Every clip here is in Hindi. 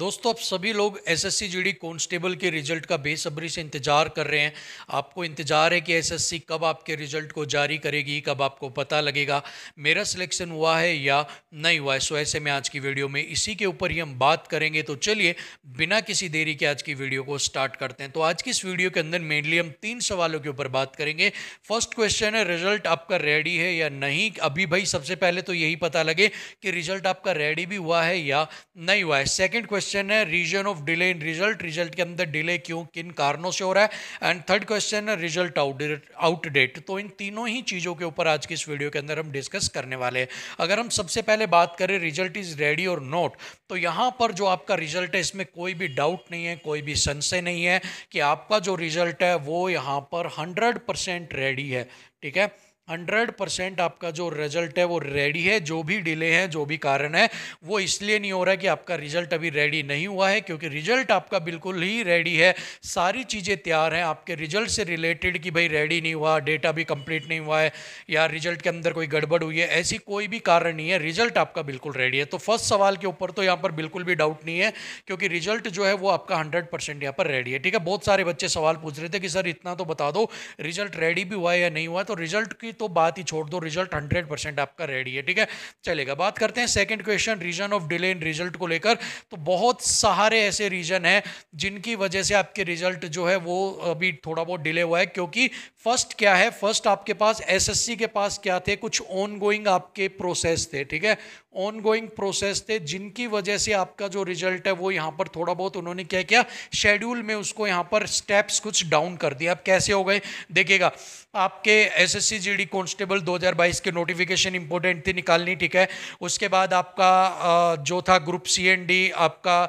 दोस्तों आप सभी लोग एसएससी जीडी कांस्टेबल के रिजल्ट का बेसब्री से इंतजार कर रहे हैं आपको इंतजार है कि एसएससी कब आपके रिजल्ट को जारी करेगी कब आपको पता लगेगा मेरा सिलेक्शन हुआ है या नहीं हुआ है सो ऐसे में आज की वीडियो में इसी के ऊपर ही हम बात करेंगे तो चलिए बिना किसी देरी के आज की वीडियो को स्टार्ट करते हैं तो आज की इस वीडियो के अंदर मेनली हम तीन सवालों के ऊपर बात करेंगे फर्स्ट क्वेश्चन है रिजल्ट आपका रेडी है या नहीं अभी भाई सबसे पहले तो यही पता लगे कि रिजल्ट आपका रेडी भी हुआ है या नहीं हुआ है सेकेंड क्वेश्चन क्वेश्चन है reason of delay in result result के अंदर डिले क्यों किन कारणों से हो रहा है एंड थर्ड क्वेश्चन है रिजल्ट आउटडेट तो इन तीनों ही चीज़ों के ऊपर आज की इस वीडियो के अंदर हम डिस्कस करने वाले हैं अगर हम सबसे पहले बात करें रिजल्ट इज़ रेडी और नोट तो यहां पर जो आपका रिजल्ट है इसमें कोई भी डाउट नहीं है कोई भी संशय नहीं है कि आपका जो रिजल्ट है वो यहां पर हंड्रेड परसेंट रेडी है ठीक है हंड्रेड परसेंट आपका जो रिजल्ट है वो रेडी है जो भी डिले है जो भी कारण है वो इसलिए नहीं हो रहा है कि आपका रिजल्ट अभी रेडी नहीं हुआ है क्योंकि रिजल्ट आपका बिल्कुल ही रेडी है सारी चीज़ें तैयार हैं आपके रिजल्ट से रिलेटेड कि भाई रेडी नहीं हुआ डेटा भी कंप्लीट नहीं हुआ है या रिजल्ट के अंदर कोई गड़बड़ हुई है ऐसी कोई भी कारण नहीं है रिजल्ट आपका बिल्कुल रेडी है तो फर्स्ट सवाल के ऊपर तो यहाँ पर बिल्कुल भी डाउट नहीं है क्योंकि रिजल्ट जो है वो आपका हंड्रेड परसेंट यहाँ पर रेडी है ठीक है बहुत सारे बच्चे सवाल पूछ रहे थे कि सर इतना तो बता दो रिजल्ट रेडी भी हुआ है या नहीं हुआ तो रिजल्ट की तो बात ही छोड़ दो रिजल्ट हंड्रेड परसेंट आपका रेडी है ठीक है चलेगा बात करते हैं second question reason of delay in result को लेकर तो बहुत सारे ऐसे रीजन हैं जिनकी वजह से आपके रिजल्ट जो है वो अभी थोड़ा बहुत डिले हुआ है क्योंकि फर्स्ट क्या है फर्स्ट आपके पास एस के पास क्या थे कुछ ऑन आपके प्रोसेस थे ठीक है ऑनगोइंग प्रोसेस थे जिनकी वजह से आपका जो रिजल्ट है वो यहाँ पर थोड़ा बहुत उन्होंने क्या किया शेड्यूल में उसको यहाँ पर स्टेप्स कुछ डाउन कर दिया अब कैसे हो गए देखिएगा आपके S S C G D constable दो हज़ार बाईस के नोटिफिकेशन इंपॉर्टेंट थी निकालनी ठीक है उसके बाद आपका जो था ग्रुप सी एन डी आपका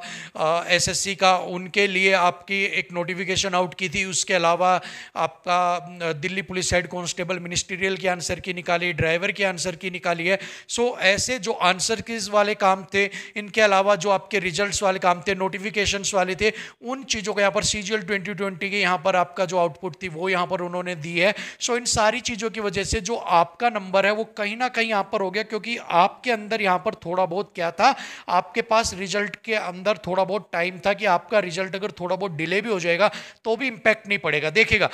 एस एस सी का उनके लिए आपकी एक नोटिफिकेशन आउट की थी उसके अलावा आपका Delhi police head constable ministerial की आंसर की निकाली ड्राइवर की आंसर की निकाली है सो ऐसे जो आंसर किस वाले काम थे इनके अलावा जो आपके रिजल्ट्स वाले काम थे नोटिफिकेशंस वाले थे उन चीज़ों का यहाँ पर C G L twenty twenty के यहाँ पर आपका जो आउटपुट थी वो यहाँ पर उन्होंने दी है सो इन सारी चीज़ों की वजह से जो आपका नंबर है वो कहीं ना कहीं यहाँ पर हो गया क्योंकि आपके अंदर यहाँ पर थोड़ा बहुत क्या था आपके पास रिजल्ट के अंदर थोड़ा बहुत टाइम था कि आपका रिजल्ट अगर थोड़ा बहुत डिले भी हो जाएगा तो भी इम्पैक्ट नहीं पड़ेगा देखिएगा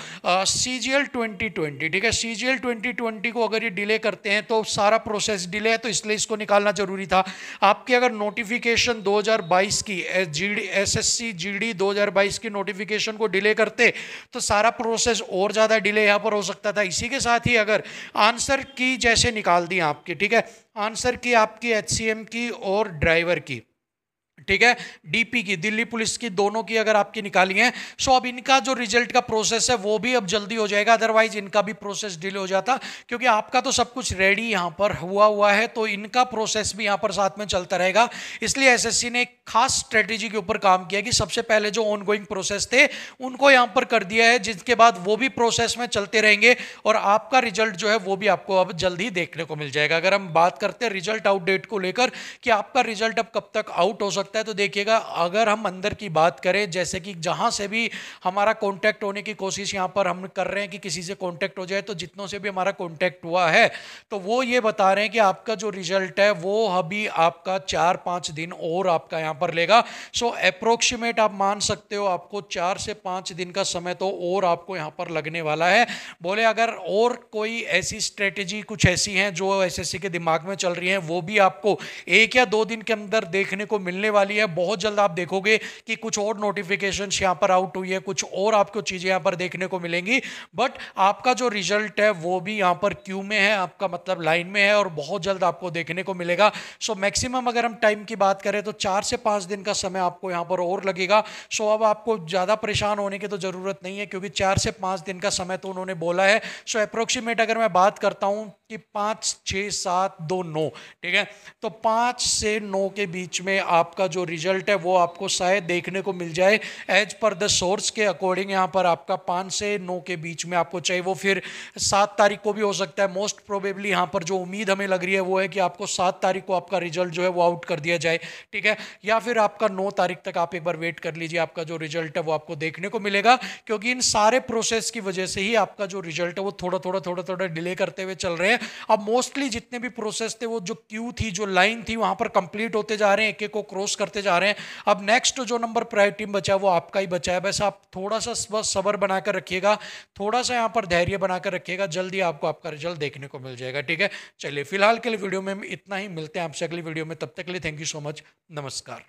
C G L twenty twenty ठीक है C G L twenty twenty को अगर ये डिले करते हैं तो सारा प्रोसेस डिले है तो इसलिए इसको निकालना निकालना जरूरी था आपकी अगर नोटिफिकेशन 2022 की G D S S C G D दो की नोटिफिकेशन को डिले करते तो सारा प्रोसेस और ज़्यादा डिले यहाँ पर हो सकता था इसी के साथ ही अगर आंसर की जैसे निकाल दी आपकी ठीक है आंसर की आपकी एच की और ड्राइवर की ठीक है डीपी की दिल्ली पुलिस की दोनों की अगर आपकी निकाली है सो अब इनका जो रिजल्ट का प्रोसेस है वो भी अब जल्दी हो जाएगा अदरवाइज इनका भी प्रोसेस डिले हो जाता क्योंकि आपका तो सब कुछ रेडी यहां पर हुआ हुआ है तो इनका प्रोसेस भी यहां पर साथ में चलता रहेगा इसलिए एसएससी ने एक खास स्ट्रेटेजी के ऊपर काम किया कि सबसे पहले जो ऑनगोइंग प्रोसेस थे उनको यहां पर कर दिया है जिसके बाद वो भी प्रोसेस में चलते रहेंगे और आपका रिजल्ट जो है वो भी आपको अब जल्दी देखने को मिल जाएगा अगर हम बात करते हैं रिजल्ट आउट डेट को लेकर कि आपका रिजल्ट अब कब तक आउट हो सकता सकता है तो देखिएगा अगर हम अंदर की बात करें जैसे कि जहाँ से भी हमारा कॉन्टैक्ट होने की कोशिश यहाँ पर हम कर रहे हैं कि किसी से कॉन्टैक्ट हो जाए तो जितनों से भी हमारा कॉन्टैक्ट हुआ है तो वो ये बता रहे हैं कि आपका जो रिजल्ट है वो अभी आपका चार पाँच दिन और आपका यहाँ पर लेगा सो अप्रोक्सीमेट आप मान सकते हो आपको चार से पाँच दिन का समय तो और आपको यहाँ पर लगने वाला है बोले अगर और कोई ऐसी स्ट्रेटेजी कुछ ऐसी हैं जो एस के दिमाग में चल रही हैं वो भी आपको एक या दो दिन के अंदर देखने को मिलने वाली वाली है बहुत जल्द आप देखोगे कि कुछ और नोटिफिकेशन यहाँ पर आउट हुई है कुछ और आपको चीज़ें यहाँ पर देखने को मिलेंगी बट आपका जो रिजल्ट है वो भी यहाँ पर क्यू में है आपका मतलब लाइन में है और बहुत जल्द आपको देखने को मिलेगा सो so, मैक्सिमम अगर हम टाइम की बात करें तो चार से पाँच दिन का समय आपको यहाँ पर और लगेगा सो so, अब आपको ज़्यादा परेशान होने की तो ज़रूरत नहीं है क्योंकि चार से पाँच दिन का समय तो उन्होंने बोला है सो so, अप्रोक्सीमेट अगर मैं बात करता हूँ कि पाँच छः सात दो नौ ठीक है तो पाँच से नौ के बीच में आपका जो रिजल्ट है वो आपको शायद देखने को मिल जाए एज पर द सोर्स के अकॉर्डिंग यहाँ पर आपका पाँच से नौ के बीच में आपको चाहिए वो फिर सात तारीख को भी हो सकता है मोस्ट प्रोबेबली यहाँ पर जो उम्मीद हमें लग रही है वो है कि आपको सात तारीख को आपका रिजल्ट जो है वो आउट कर दिया जाए ठीक है या फिर आपका नौ तारीख तक आप एक बार वेट कर लीजिए आपका जो रिजल्ट है वो आपको देखने को मिलेगा क्योंकि इन सारे प्रोसेस की वजह से ही आपका जो रिजल्ट है वो थोड़ा थोड़ा थोड़ा थोड़ा डिले करते हुए चल रहे हैं है अब मोस्टली जितने भी प्रोसेस थे वो जो क्यू थी जो लाइन थी वहां पर कंप्लीट होते जा रहे हैं एक एक को क्रॉस करते जा रहे हैं अब नेक्स्ट जो नंबर प्रायोरिटी बचा है वो आपका ही बचा है वैसे आप थोड़ा सा बस सबर बनाकर रखिएगा थोड़ा सा यहाँ पर धैर्य बनाकर रखिएगा जल्दी आपको आपका रिजल्ट देखने को मिल जाएगा ठीक है चलिए फिलहाल के लिए वीडियो में इतना ही मिलते हैं आपसे अगली वीडियो में तब तक के लिए थैंक यू सो मच नमस्कार